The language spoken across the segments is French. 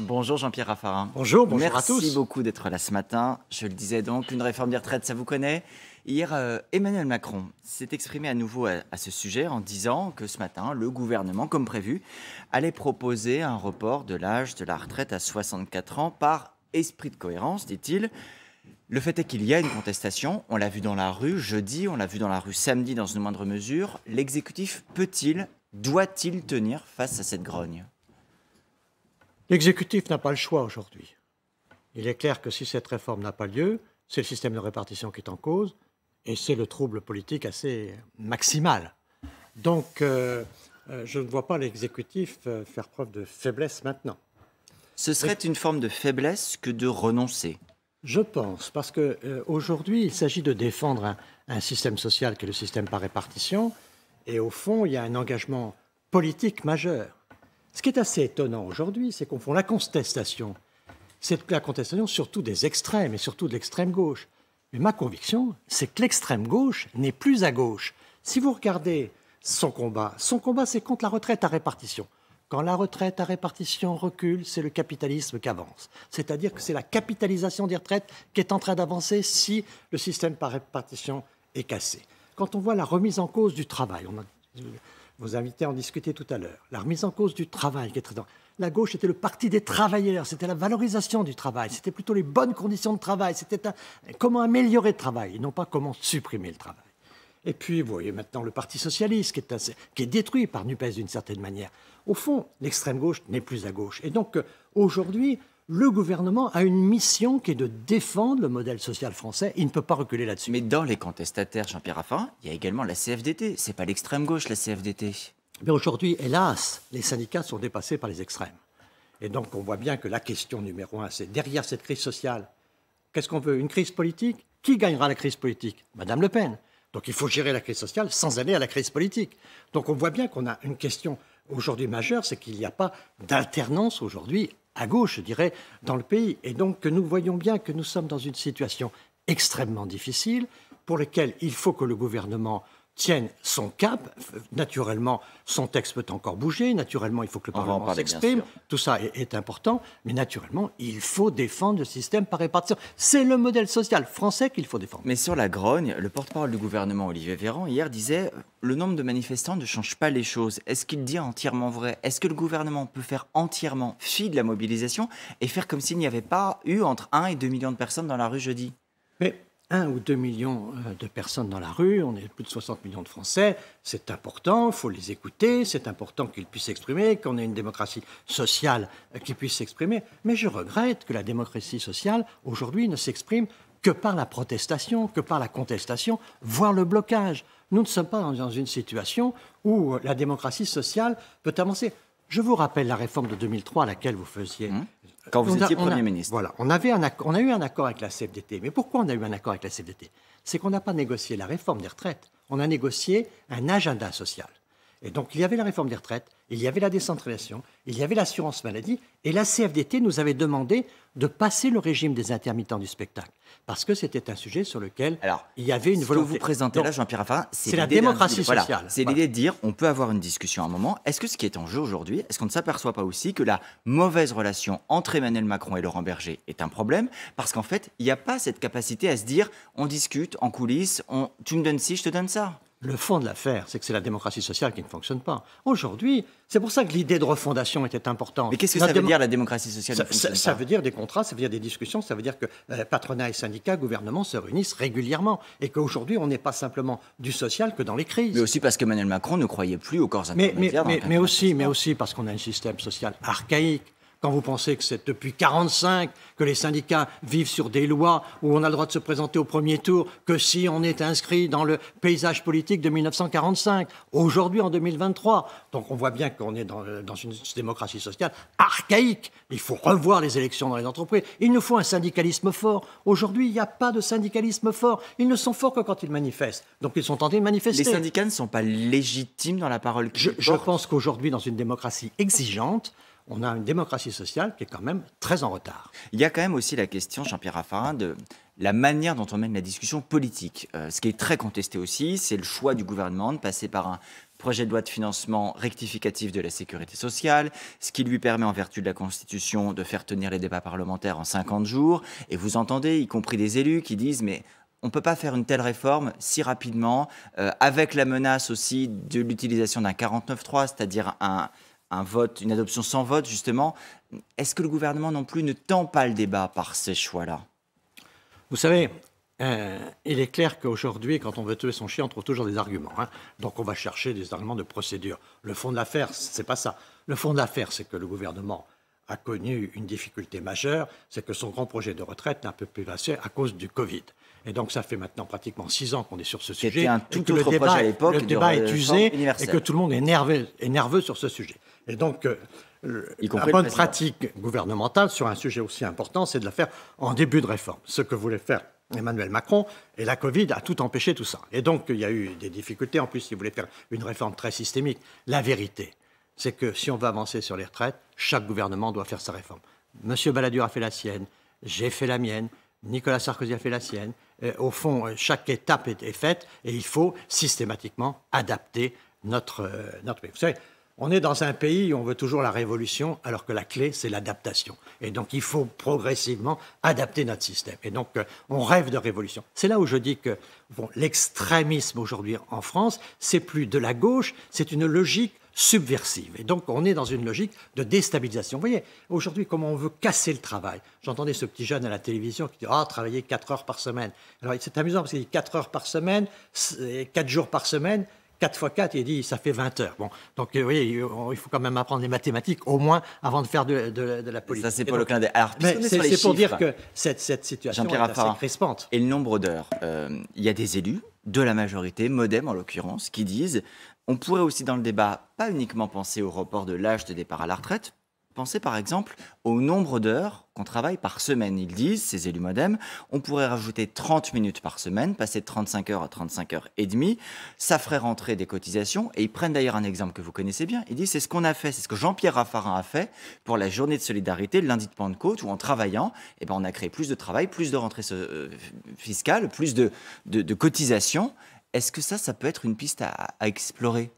Bonjour Jean-Pierre Raffarin. Bonjour, bonjour à tous. Merci beaucoup d'être là ce matin. Je le disais donc, une réforme des retraites, ça vous connaît. Hier, euh, Emmanuel Macron s'est exprimé à nouveau à, ce sujet en disant que ce matin, le gouvernement, comme prévu, allait proposer un report de l'âge de la retraite à 64 ans par esprit de cohérence, dit-il. Le fait est qu'il y a une contestation, on l'a vu dans la rue jeudi, on l'a vu dans la rue samedi dans une moindre mesure. L'exécutif peut-il, doit-il tenir face à cette grogne L'exécutif n'a pas le choix aujourd'hui. Il est clair que si cette réforme n'a pas lieu, c'est le système de répartition qui est en cause et c'est le trouble politique assez maximal. Donc, euh, euh, je ne vois pas l'exécutif euh, faire preuve de faiblesse maintenant. Ce serait une forme de faiblesse que de renoncer. Je pense, parce que aujourd'hui, il s'agit de défendre un, un, système social qui est le système par répartition, et au fond, il y a un engagement politique majeur. Ce qui est assez étonnant aujourd'hui, c'est qu'on fait la contestation. C'est la contestation surtout des extrêmes et surtout de l'extrême gauche. Mais ma conviction, c'est que l'extrême gauche n'est plus à gauche. Si vous regardez son combat, son combat, c'est contre la retraite à répartition. Quand la retraite à répartition recule, c'est le capitalisme qui avance. C'est-à-dire que c'est la capitalisation des retraites qui est en train d'avancer si le système par répartition est cassé. Quand on voit la remise en cause du travail, invitez à en discuter tout à l'heure. La remise en cause du travail qui est très dans... La gauche était le parti des travailleurs, c'était la valorisation du travail, c'était plutôt les bonnes conditions de travail, c'était comment améliorer le travail et non pas comment supprimer le travail. Et puis, vous voyez maintenant le Parti socialiste qui est, qui est détruit par NUPES d'une certaine manière. Au fond, l'extrême gauche n'est plus à gauche. Et donc, euh, aujourd'hui, le gouvernement a une mission qui est de défendre le modèle social français. Il ne peut pas reculer là-dessus. Mais dans les contestataires, Jean-Pierre Raffarin, il y a également la CFDT. C'est pas l'extrême gauche, la CFDT. Mais aujourd'hui, hélas, les syndicats sont dépassés par les extrêmes. Et donc, on voit bien que la question numéro un, c'est derrière cette crise sociale, qu'est-ce qu'on veut Une crise politique Qui gagnera la crise politique Madame Le Pen. Donc, il faut gérer la crise sociale sans aller à la crise politique. Donc, on voit bien qu'on a une question aujourd'hui majeure, c'est qu'il n'y a pas d'alternance aujourd'hui à gauche, je dirais, dans le pays. Et donc que nous voyons bien que nous sommes dans une situation extrêmement difficile pour laquelle il faut que le gouvernement tiennent son cap. Naturellement, son texte peut encore bouger. Naturellement, il faut que le Parlement s'exprime. Tout ça est, important. Mais naturellement, il faut défendre le système par répartition. C'est le modèle social français qu'il faut défendre. Mais sur la grogne, le porte-parole du gouvernement, Olivier Véran, hier disait euh, le nombre de manifestants ne change pas les choses. Est-ce qu'il dit entièrement vrai Est-ce que le gouvernement peut faire entièrement fi de la mobilisation et faire comme s'il n'y avait pas eu entre 1 et 2 millions de personnes dans la rue jeudi 1 ou 2 millions euh, de personnes dans la rue, on est plus de 60 millions de Français, c'est important, il faut les écouter, c'est important qu'ils puissent s'exprimer, qu'on ait une démocratie sociale euh, qui puisse s'exprimer. Mais je regrette que la démocratie sociale, aujourd'hui, ne s'exprime que par la protestation, que par la contestation, voire le blocage. Nous ne sommes pas dans une situation où euh, la démocratie sociale peut avancer. Je vous rappelle la réforme de 2003 à laquelle vous faisiez mmh. Quand vous étiez Premier ministre. Voilà, on, on a eu un accord avec la CFDT. Mais pourquoi on a eu un accord avec la CFDT C'est qu'on n'a pas négocié la réforme des retraites, on a négocié un agenda social. Et donc il y avait la réforme des retraites, il y avait la décentralisation, il y avait l'assurance maladie, et la CFDT nous avait demandé de passer le régime des intermittents du spectacle, parce que c'était un sujet sur lequel Alors, il y avait une ce volonté. Que vous présentez là, Jean-Pierre Raffarin, c'est la démocratie sociale. c'est l'idée de dire, on peut avoir une discussion à un moment. Est-ce que ce qui est en jeu aujourd'hui, est-ce qu'on ne s'aperçoit pas aussi que la mauvaise relation entre Emmanuel Macron et Laurent Berger est un problème, parce qu'en fait, il n'y a pas cette capacité à se dire, on discute en coulisses, on, tu me donnes ci, je te donne ça. Le fond de l'affaire, c'est que c'est la démocratie sociale qui ne fonctionne pas. Aujourd'hui, c'est pour ça que l'idée de refondation était importante. Mais qu'est-ce que ça veut dire la démocratie sociale ça, fonctionne veut dire des contrats, ça veut dire des discussions, ça veut dire que euh, patronat et syndicats, gouvernement se réunissent régulièrement et qu'aujourd'hui, on n'est pas simplement du social que dans les crises. Mais aussi parce qu'Emmanuel Macron ne croyait plus aux corps intermédiaires. mais aussi, mais aussi parce qu'on a un système social archaïque quand vous pensez que c'est depuis 1945 que les syndicats vivent sur des lois où on a le droit de se présenter au premier tour que si on est inscrit dans le paysage politique de 1945, aujourd'hui en 2023. Donc on voit bien qu'on est dans, une démocratie sociale archaïque. Il faut revoir les élections dans les entreprises. Il nous faut un syndicalisme fort. Aujourd'hui, il n'y a pas de syndicalisme fort. Ils ne sont forts que quand ils manifestent. Donc ils sont tentés de manifester. Les syndicats ne sont pas légitimes dans la parole. Je, je pense qu'aujourd'hui, dans une démocratie exigeante, on a une démocratie sociale qui est quand même très en retard. Il y a quand même aussi la question, Jean-Pierre Raffarin, de la manière dont on mène la discussion politique. Euh, ce qui est très contesté aussi, c'est le choix du gouvernement de passer par un projet de loi de financement rectificatif de la sécurité sociale, ce qui lui permet en vertu de la Constitution de faire tenir les débats parlementaires en 50 jours. Et vous entendez, y compris des élus, qui disent, mais on ne peut pas faire une telle réforme si rapidement, euh, avec la menace aussi de l'utilisation d'un 49.3, c'est-à-dire un un vote, une adoption sans vote, justement. Est-ce que le gouvernement non plus ne tend pas le débat par ces choix-là Vous savez, euh, il est clair qu'aujourd'hui, quand on veut tuer son chien, on trouve toujours des arguments. Hein. Donc on va chercher des arguments de procédure. Le fond de l'affaire, ce n'est pas ça. Le fond de l'affaire, c'est que le gouvernement a connu une difficulté majeure, c'est que son grand projet de retraite n'a un peu plus à cause du Covid. Et donc ça fait maintenant pratiquement six ans qu'on est sur ce sujet. Un tout le débat, à le débat est usé et que tout le monde est nerveux, est nerveux sur ce sujet. Et donc, euh, la bonne pratique gouvernementale sur un sujet aussi important, c'est de la faire en début de réforme. Ce que voulait faire Emmanuel Macron et la Covid a tout empêché tout ça. Et donc, il y a eu des difficultés. En plus, il voulait faire une réforme très systémique. La vérité, c'est que si on veut avancer sur les retraites, chaque gouvernement doit faire sa réforme. Monsieur Balladur a fait la sienne, j'ai fait la mienne, Nicolas Sarkozy a fait la sienne. Euh, au fond, euh, chaque étape est, faite et il faut systématiquement adapter notre, notre... Vous savez, on est dans un pays où on veut toujours la révolution, alors que la clé, c'est l'adaptation. Et donc, il faut progressivement adapter notre système. Et donc, euh, on rêve de révolution. C'est là où je dis que l'extrémisme aujourd'hui en France, c'est plus de la gauche, c'est une logique subversive. Et donc, on est dans une logique de déstabilisation. Vous voyez, aujourd'hui, comment on veut casser le travail. J'entendais ce petit jeune à la télévision qui dit Ah, travailler 4 heures par semaine. Alors, c'est amusant parce qu'il dit 4 heures par semaine, 4 jours par semaine, 4 fois 4, il dit ça fait 20 heures. Bon, donc euh, oui, euh, il faut quand même apprendre les mathématiques au moins avant de faire de, la politique. Ça, c'est le Clin c'est pour dire que cette, situation est assez crispante. Et le nombre d'heures, euh, il y a des élus de la majorité, Modem en l'occurrence, qui disent on pourrait aussi dans le débat pas uniquement penser au report de l'âge de départ à la retraite, Pensez par exemple au nombre d'heures qu'on travaille par semaine. Ils disent, ces élus modem, on pourrait rajouter 30 minutes par semaine, passer de 35 heures à 35 heures et demie, ça ferait rentrer des cotisations, et ils prennent d'ailleurs un exemple que vous connaissez bien, ils disent c'est ce qu'on a fait, c'est ce que Jean-Pierre Raffarin a fait pour la journée de solidarité le lundi de Pentecôte, où en travaillant, eh ben, on a créé plus de travail, plus de rentrées euh, fiscales, plus de, cotisations. Est-ce que ça, ça peut être une piste à explorer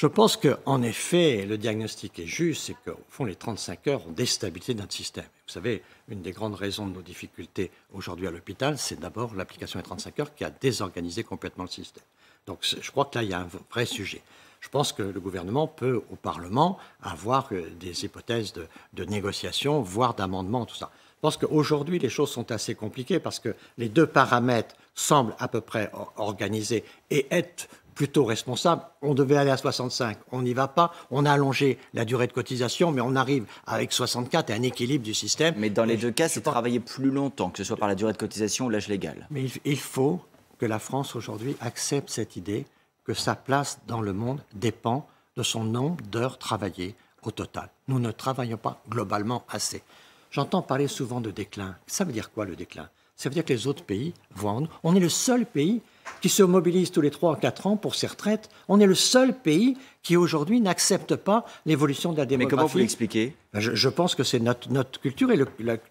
je pense qu'en effet, le diagnostic est juste, c'est qu'au fond, les 35 heures ont déstabilisé notre système. Vous savez, une des grandes raisons de nos difficultés aujourd'hui à l'hôpital, c'est d'abord l'application des 35 heures qui a désorganisé complètement le système. Donc je crois que là, il y a un vrai sujet. Je pense que le gouvernement peut, au Parlement, avoir euh, des hypothèses de, négociation, voire d'amendement, tout ça. Je pense qu'aujourd'hui, les choses sont assez compliquées parce que les deux paramètres semblent à peu près organisés et être plutôt responsable. On devait aller à 65, on n'y va pas. On a allongé la durée de cotisation, mais on arrive avec 64 et un équilibre du système. Mais dans les deux cas, c'est travailler plus longtemps, que ce soit par la durée de cotisation ou l'âge légal. Mais il faut que la France aujourd'hui accepte cette idée que sa place dans le monde dépend de son nombre d'heures travaillées au total. Nous ne travaillons pas globalement assez. J'entends parler souvent de déclin. Ça veut dire quoi le déclin Ça veut dire que les autres pays vont. On est le seul pays qui se mobilisent tous les 3 ou 4 ans pour ses retraites. On est le seul pays qui aujourd'hui n'accepte pas l'évolution de la démographie. Mais comment vous l'expliquez ben, je, pense que c'est notre, culture et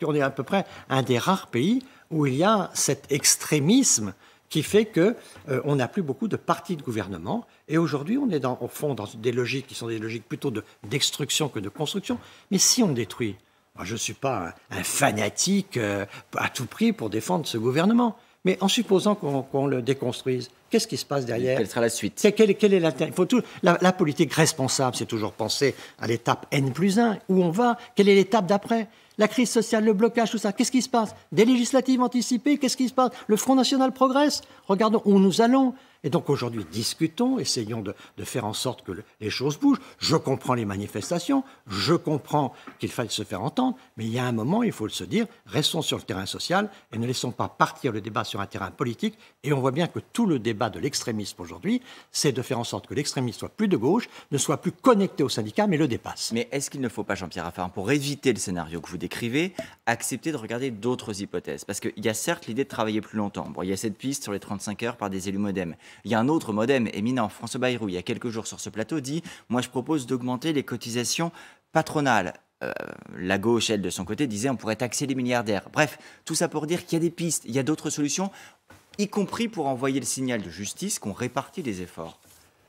on est à peu près un des rares pays où il y a cet extrémisme qui fait que euh, on n'a plus beaucoup de partis de gouvernement. Et aujourd'hui, on est au fond dans des logiques qui sont des logiques plutôt de destruction que de construction. Mais si on détruit, ben, je ne suis pas un, fanatique euh, à tout prix pour défendre ce gouvernement. Mais en supposant qu'on le déconstruise, qu'est-ce qui se passe derrière Quelle sera la suite est la, la, politique responsable, c'est toujours penser à l'étape N plus 1, où on va, quelle est l'étape d'après la crise sociale, le blocage, tout ça. Qu'est-ce qui se passe Des législatives anticipées, qu'est-ce qui se passe Le Front National progresse. Regardons où nous allons. Et donc aujourd'hui, discutons, essayons de, faire en sorte que les choses bougent. Je comprends les manifestations, je comprends qu'il faille se faire entendre, mais il y a un moment, il faut le se dire, restons sur le terrain social et ne laissons pas partir le débat sur un terrain politique. Et on voit bien que tout le débat de l'extrémisme aujourd'hui, c'est de faire en sorte que l'extrémisme soit plus de gauche, ne soit plus connecté au syndicat, mais le dépasse. Mais est-ce qu'il ne faut pas, Jean-Pierre Raffarin, pour éviter le scénario que vous décrivez, accepter de regarder d'autres hypothèses Parce qu'il y a certes l'idée de travailler plus longtemps. il y a cette piste sur les 35 heures par des élus modems. Il y a un autre modem éminent, François Bayrou, il y a quelques jours sur ce plateau, dit Moi, je propose d'augmenter les cotisations patronales. Euh, la gauche, elle, de son côté, disait on pourrait taxer les milliardaires. Bref, tout ça pour dire qu'il y a des pistes, il y a d'autres solutions, y compris pour envoyer le signal de justice qu'on répartit les efforts.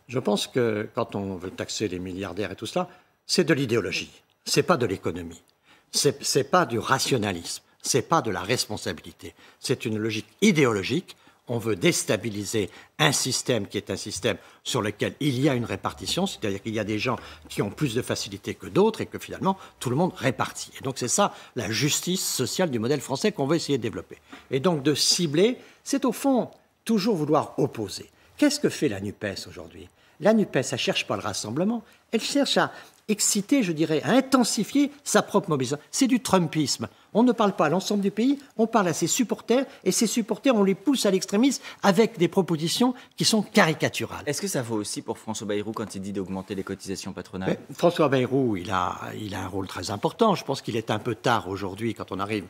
Je pense que quand on veut taxer les milliardaires et tout cela, c'est de l'idéologie, c'est pas de l'économie, c'est pas du rationalisme, c'est pas de la responsabilité, c'est une logique idéologique on veut déstabiliser un système qui est un système sur lequel il y a une répartition, c'est-à-dire qu'il y a des gens qui ont plus de facilité que d'autres et que finalement tout le monde répartit. Et donc c'est ça la justice sociale du modèle français qu'on veut essayer de développer. Et donc de cibler, c'est au fond toujours vouloir opposer. Qu'est-ce que fait la NUPES aujourd'hui La NUPES, elle ne cherche pas le rassemblement, elle cherche à exciter, je dirais, à intensifier sa propre mobilisation. C'est du Trumpisme. On ne parle pas à l'ensemble du pays, on parle à ses supporters, et ses supporters, on les pousse à l'extrémisme avec des propositions qui sont caricaturales. Est-ce que ça vaut aussi pour François Bayrou quand il dit d'augmenter les cotisations patronales François Bayrou, il a, il a un rôle très important. Je pense qu'il est un peu tard aujourd'hui, quand on arrive,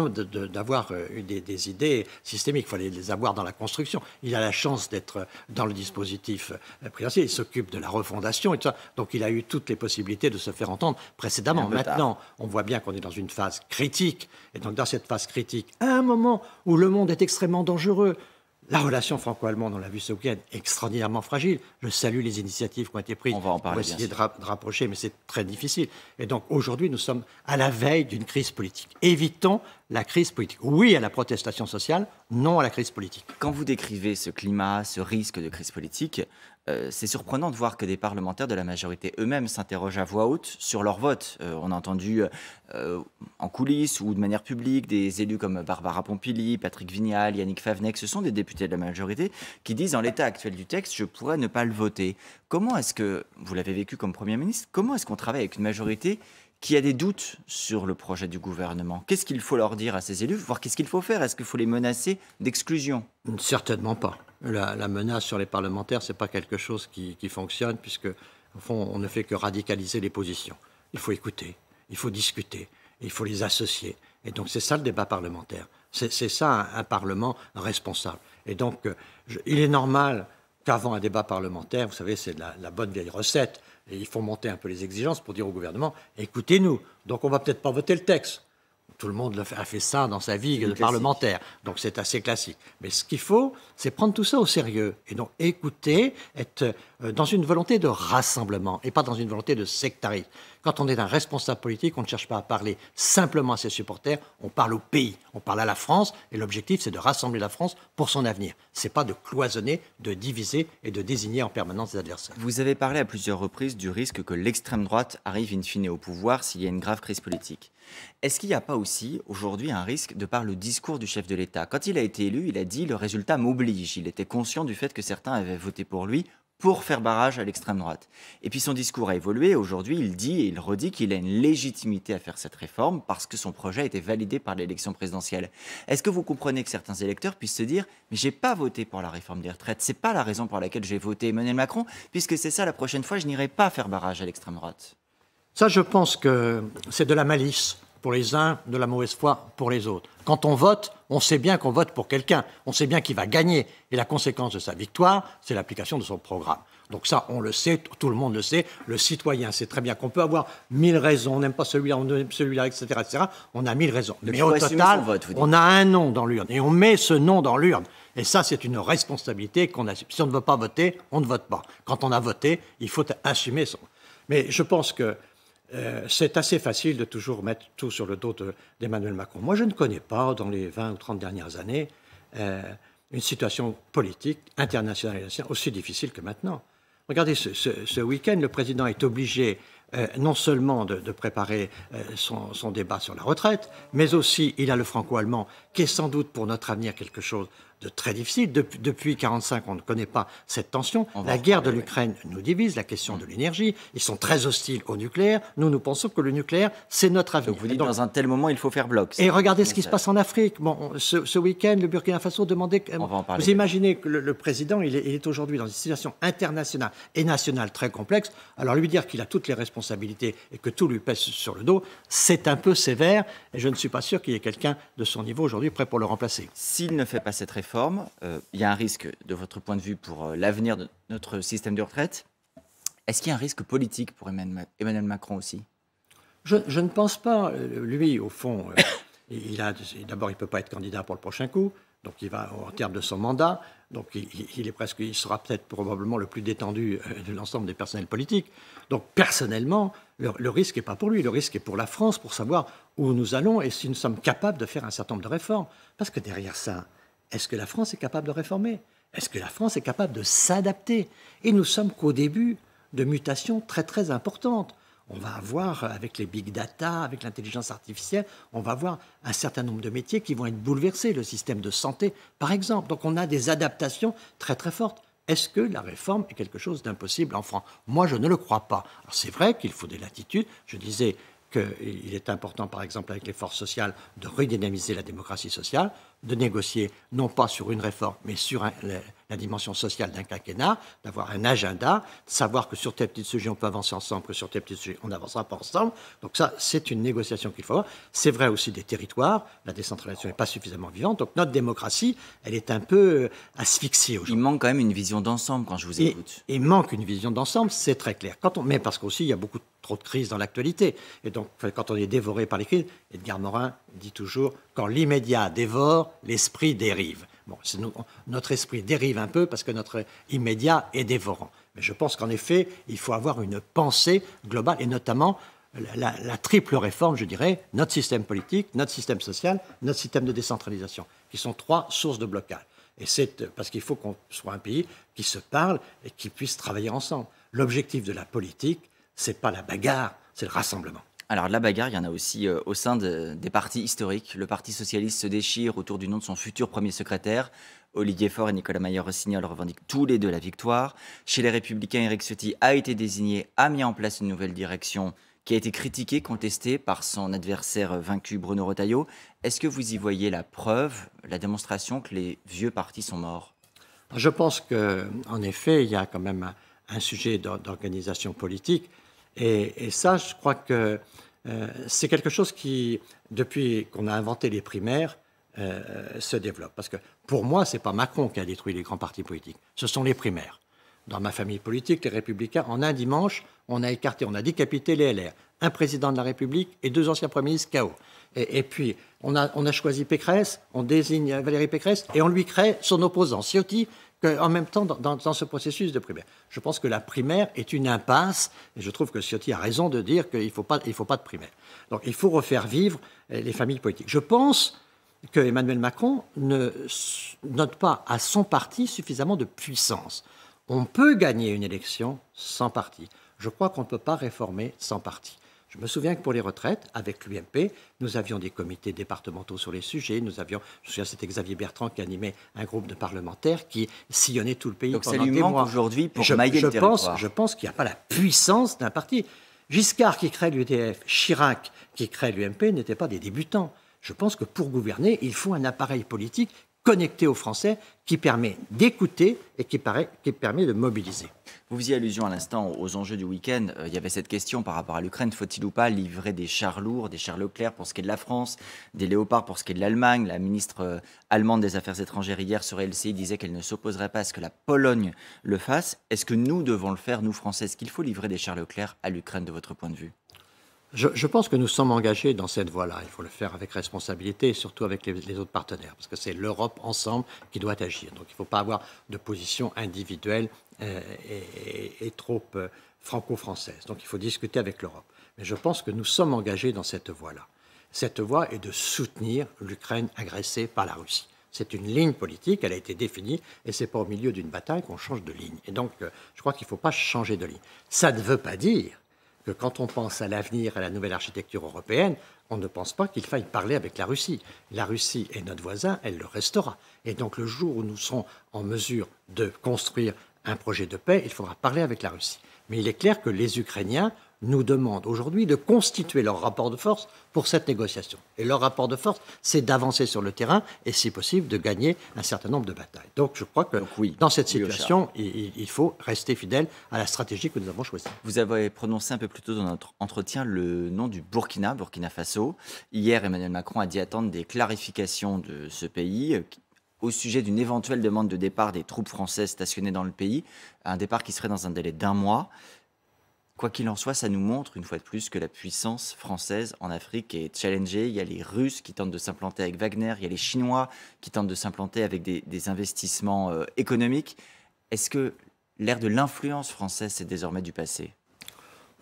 d'avoir euh, des, des, idées systémiques. Il fallait les, avoir dans la construction. Il a la chance d'être dans le dispositif euh, présidentiel. Il s'occupe de la refondation et tout ça. Donc il a eu toutes les possibilités de se faire entendre précédemment. Maintenant, on voit bien qu'on est dans une phase critique et donc dans cette phase critique, à un moment où le monde est extrêmement dangereux, la relation franco-allemande, on l'a vu ce week-end, extraordinairement fragile. Je salue les initiatives qui ont été prises pour essayer de, rapprocher, mais c'est très difficile. Et donc aujourd'hui, nous sommes à la veille d'une crise politique. Évitons la crise politique. Oui à la protestation sociale, non à la crise politique. Quand vous décrivez ce climat, ce risque de crise politique, euh, c'est surprenant de voir que des parlementaires de la majorité eux-mêmes s'interrogent à voix haute sur leur vote. Euh, on a entendu euh, en coulisses ou de manière publique des élus comme Barbara Pompili, Patrick Vignal, Yannick Favnec, ce sont des députés de la majorité qui disent en l'état actuel du texte, je pourrais ne pas le voter. Comment est-ce que, vous l'avez vécu comme Premier ministre, comment est-ce qu'on travaille avec une majorité qui a des doutes sur le projet du gouvernement. Qu'est-ce qu'il faut leur dire à ces élus, Voir qu'est-ce qu'il faut faire Est-ce qu'il faut les menacer d'exclusion Certainement pas la, menace sur les parlementaires, ce n'est pas quelque chose qui, fonctionne, puisque, fond, on ne fait que radicaliser les positions. Il faut écouter, il faut discuter, il faut les associer. Et donc, c'est ça le débat parlementaire. C'est ça un, Parlement responsable. Et donc, euh, il est normal qu'avant un débat parlementaire, vous savez, c'est la, bonne vieille recette, et il faut monter un peu les exigences pour dire au gouvernement, écoutez-nous, donc on va peut-être pas voter le texte tout le monde a fait ça dans sa vie de parlementaire, donc c'est assez classique. Mais ce qu'il faut, c'est prendre tout ça au sérieux et donc écouter, être euh, dans une volonté de rassemblement et pas dans une volonté de sectarisme. Quand on est un responsable politique, on ne cherche pas à parler simplement à ses supporters, on parle au pays, on parle à la France, et l'objectif, c'est de rassembler la France pour son avenir. Ce n'est pas de cloisonner, de diviser et de désigner en permanence des adversaires. Vous avez parlé à plusieurs reprises du risque que l'extrême droite arrive in fine au pouvoir s'il y a une grave crise politique. Est-ce qu'il n'y a pas aussi aujourd'hui un risque de par le discours du chef de l'État Quand il a été élu, il a dit le résultat m'oblige. Il était conscient du fait que certains avaient voté pour lui pour faire barrage à l'extrême droite. Et puis son discours a évolué. Aujourd'hui, il dit et il redit qu'il a une légitimité à faire cette réforme parce que son projet a été validé par l'élection présidentielle. Est-ce que vous comprenez que certains électeurs puissent se dire mais j'ai pas voté pour la réforme des retraites, c'est pas la raison pour laquelle j'ai voté Emmanuel Macron, puisque c'est ça la prochaine fois je n'irai pas faire barrage à l'extrême droite. Ça, je pense que c'est de la malice pour les uns, de la mauvaise foi pour les autres. Quand on vote, on sait bien qu'on vote pour quelqu'un, on sait bien qu'il va gagner. Et la conséquence de sa victoire, c'est l'application de son programme. Donc ça, on le sait, tout le monde le sait, le citoyen sait très bien qu'on peut avoir mille raisons, on n'aime pas celui-là, on pas celui-là, etc., On a mille raisons. Mais, au total, on a un nom dans l'urne et on met ce nom dans l'urne. Et ça, c'est une responsabilité qu'on a. Si on ne veut pas voter, on ne vote pas. Quand on a voté, il faut assumer son. Mais je pense que euh, c'est assez facile de toujours mettre tout sur le dos d'Emmanuel Macron. Moi, je ne connais pas, dans les 20 ou 30 dernières années, euh, une situation politique internationale aussi difficile que maintenant. Regardez, ce, ce week-end, le président est obligé euh, non seulement de, préparer euh, son, débat sur la retraite, mais aussi il a le franco-allemand, qui est sans doute pour notre avenir quelque chose de très difficile. depuis 1945, on ne connaît pas cette tension. la guerre de l'Ukraine nous divise, la question mm. de l'énergie. Ils sont très hostiles au nucléaire. Nous, nous pensons que le nucléaire, c'est notre avenir. Donc vous dites, dans un tel moment, il faut faire bloc. Et regardez ce qui se passe en Afrique. Bon, ce, week-end, le Burkina Faso demandait... Euh, vous imaginez que le, président, il est, il est aujourd'hui dans une situation internationale et nationale très complexe. Alors lui dire qu'il a toutes les responsabilités responsabilité et que tout lui pèse sur le dos, c'est un peu sévère et je ne suis pas sûr qu'il y ait quelqu'un de son niveau aujourd'hui prêt pour le remplacer. S'il ne fait pas cette réforme, euh, il y a un risque, de votre point de vue, pour euh, l'avenir de notre système de retraite. Est-ce qu'il y a un risque politique pour Emmanuel Macron aussi je, ne pense pas. Euh, lui, au fond, il a d'abord, il ne peut pas être candidat pour le prochain coup. Donc, il va, en termes de son mandat, donc il, est presque, il sera peut-être probablement le plus détendu euh, de l'ensemble des personnels politiques. Donc personnellement, le, risque n'est pas pour lui, le risque est pour la France, pour savoir où nous allons et si nous sommes capables de faire un certain nombre de réformes. Parce que derrière ça, est-ce que la France est capable de réformer Est-ce que la France est capable de s'adapter Et nous sommes qu'au début de mutations très très importantes on va avoir, avec les big data, avec l'intelligence artificielle, on va avoir un certain nombre de métiers qui vont être bouleversés, le système de santé, par exemple. Donc on a des adaptations très très fortes. Est-ce que la réforme est quelque chose d'impossible en France Moi, je ne le crois pas. c'est vrai qu'il faut des latitudes. Je disais qu'il est important, par exemple, avec les forces sociales, de redynamiser la démocratie sociale, de négocier non pas sur une réforme, mais sur un, la dimension sociale d'un quinquennat, d'avoir un agenda, de savoir que sur tel petit sujet, on peut avancer ensemble, que sur tel petit sujet, on n'avancera pas ensemble. Donc ça, c'est une négociation qu'il faut avoir. C'est vrai aussi des territoires. La décentralisation n'est pas suffisamment vivante. Donc notre démocratie, elle est un peu euh, asphyxiée aujourd'hui. Il manque quand même une vision d'ensemble quand je vous écoute. Il manque une vision d'ensemble, c'est très clair. mais parce qu'aussi, il y a beaucoup trop de crises dans l'actualité. Et donc, quand on est dévoré par les crises, Edgar Morin dit toujours, quand l'immédiat dévore, l'esprit dérive. Bon, notre esprit dérive un peu parce que notre immédiat est dévorant. Mais je pense qu'en effet, il faut avoir une pensée globale et notamment la, triple réforme, je dirais, notre système politique, notre système social, notre système de décentralisation, qui sont trois sources de blocage. Et c'est euh, parce qu'il faut qu'on soit un pays qui se parle et qui puisse travailler ensemble. L'objectif de la politique, ce n'est pas la bagarre, c'est le rassemblement. Alors, la bagarre, il y en a aussi euh, au sein des partis historiques. Le Parti socialiste se déchire autour du nom de son futur premier secrétaire. Olivier Faure et Nicolas Maillard-Rossignol revendiquent tous les deux la victoire. Chez les Républicains, Eric Ciotti a été désigné, a mis en place une nouvelle direction qui a été critiquée, contestée par son adversaire vaincu Bruno Retailleau. Est-ce que vous y voyez la preuve, la démonstration que les vieux partis sont morts Je pense qu'en effet, il y a quand même un sujet d'organisation politique. Et, ça, je crois que euh, c'est quelque chose qui, depuis qu'on a inventé les primaires, euh, se développe. Parce que pour moi, ce n'est pas Macron qui a détruit les grands partis politiques, ce sont les primaires. Dans ma famille politique, les républicains, en un dimanche, on a écarté, on a décapité les LR. Un président de la République et deux anciens premiers ministres KO. Et, puis, on a, on a, choisi Pécresse, on désigne Valérie Pécresse et on lui crée son opposant, Ciotti, en même temps, dans, ce processus de primaire, je pense que la primaire est une impasse, et je trouve que Ciotti a raison de dire qu'il ne faut, pas, faut pas de primaire. Donc il faut refaire vivre euh, les familles politiques. Je pense que Emmanuel Macron ne note pas à son parti suffisamment de puissance. On peut gagner une élection sans parti. Je crois qu'on ne peut pas réformer sans parti. Je me souviens que pour les retraites, avec l'UMP, nous avions des comités départementaux sur les sujets. Nous avions, je me souviens, c'était Xavier Bertrand qui animait un groupe de parlementaires qui sillonnait tout le pays Donc pendant ça lui des manque aujourd'hui pour je, mailler le pense, Je pense qu'il n'y a pas la puissance d'un parti. Giscard qui crée l'UDF, Chirac qui crée l'UMP n'étaient pas des débutants. Je pense que pour gouverner, il faut un appareil politique connecté aux Français qui permet d'écouter et qui, paraît, qui, permet de mobiliser. Vous faisiez allusion à l'instant aux enjeux du week-end. Euh, il y avait cette question par rapport à l'Ukraine. Faut-il ou pas livrer des chars lourds, des chars Leclerc pour ce qui est de la France, des Léopards pour ce qui est de l'Allemagne La ministre euh, allemande des Affaires étrangères hier sur LCI disait qu'elle ne s'opposerait pas à ce que la Pologne le fasse. Est-ce que nous devons le faire, nous Français Est-ce qu'il faut livrer des chars Leclerc à l'Ukraine de votre point de vue je, pense que nous sommes engagés dans cette voie-là. Il faut le faire avec responsabilité et surtout avec les, autres partenaires, parce que c'est l'Europe ensemble qui doit agir. Donc il ne faut pas avoir de position individuelle euh, et, trop euh, franco-française. Donc il faut discuter avec l'Europe. Mais je pense que nous sommes engagés dans cette voie-là. Cette voie est de soutenir l'Ukraine agressée par la Russie. C'est une ligne politique, elle a été définie, et c'est pas au milieu d'une bataille qu'on change de ligne. Et donc, euh, je crois qu'il ne faut pas changer de ligne. Ça ne veut pas dire que quand on pense à l'avenir, à la nouvelle architecture européenne, on ne pense pas qu'il faille parler avec la Russie. La Russie est notre voisin, elle le restera. Et donc le jour où nous serons en mesure de construire un projet de paix, il faudra parler avec la Russie. Mais il est clair que les Ukrainiens nous demandent aujourd'hui de constituer leur rapport de force pour cette négociation. Et leur rapport de force, c'est d'avancer sur le terrain et, si possible, de gagner un certain nombre de batailles. Donc je crois que oui, dans cette situation, il, faut rester fidèle à la stratégie que nous avons choisie. Vous avez prononcé un peu plus tôt dans notre entretien le nom du Burkina, Burkina Faso. Hier, Emmanuel Macron a dit attendre des clarifications de ce pays euh, au sujet d'une éventuelle demande de départ des troupes françaises stationnées dans le pays, un départ qui serait dans un délai d'un mois. Quoi qu'il en soit, ça nous montre une fois de plus que la puissance française en Afrique est challengée. Il y a les Russes qui tentent de s'implanter avec Wagner, il y a les Chinois qui tentent de s'implanter avec des, investissements euh, économiques. Est-ce que l'ère de l'influence française c'est désormais du passé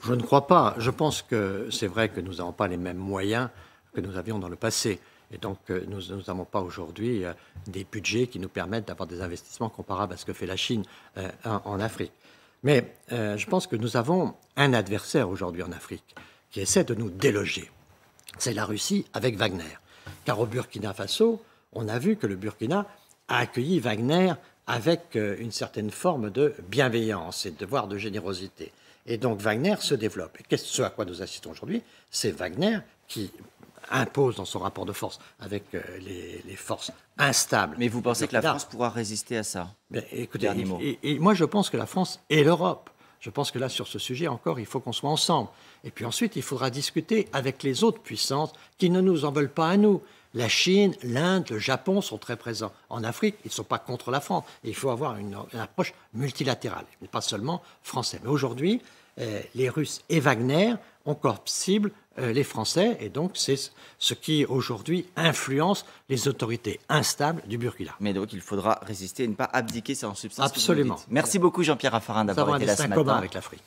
Je ne crois pas. Je pense que c'est vrai que nous n'avons pas les mêmes moyens que nous avions dans le passé. Et donc, euh, nous n'avons pas aujourd'hui euh, des budgets qui nous permettent d'avoir des investissements comparables à ce que fait la Chine en Afrique. Mais euh, je pense que nous avons un adversaire aujourd'hui en Afrique qui essaie de nous déloger. C'est la Russie avec Wagner. Car au Burkina Faso, on a vu que le Burkina a accueilli Wagner avec euh, une certaine forme de bienveillance et de devoir de générosité. Et donc Wagner se développe. Et ce à quoi nous assistons aujourd'hui, c'est Wagner qui impose dans son rapport de force avec euh, les, forces instables. Mais vous pensez que la France pourra résister à ça Écoutez, et, moi je pense que la France et l'Europe je pense que là, sur ce sujet encore, il faut qu'on soit ensemble. Et puis ensuite, il faudra discuter avec les autres puissances qui ne nous en veulent pas à nous. La Chine, l'Inde, le Japon sont très présents. En Afrique, ils ne sont pas contre la France. Et il faut avoir une, approche multilatérale, mais pas seulement française. Mais aujourd'hui, euh, les Russes et Wagner encore cible euh, les Français, et donc c'est ce qui aujourd'hui influence les autorités instables du Burkina. Mais donc il faudra résister et ne pas abdiquer en substance. Absolument. Merci beaucoup Jean-Pierre Raffarin d'avoir été là ce matin. avec l'Afrique.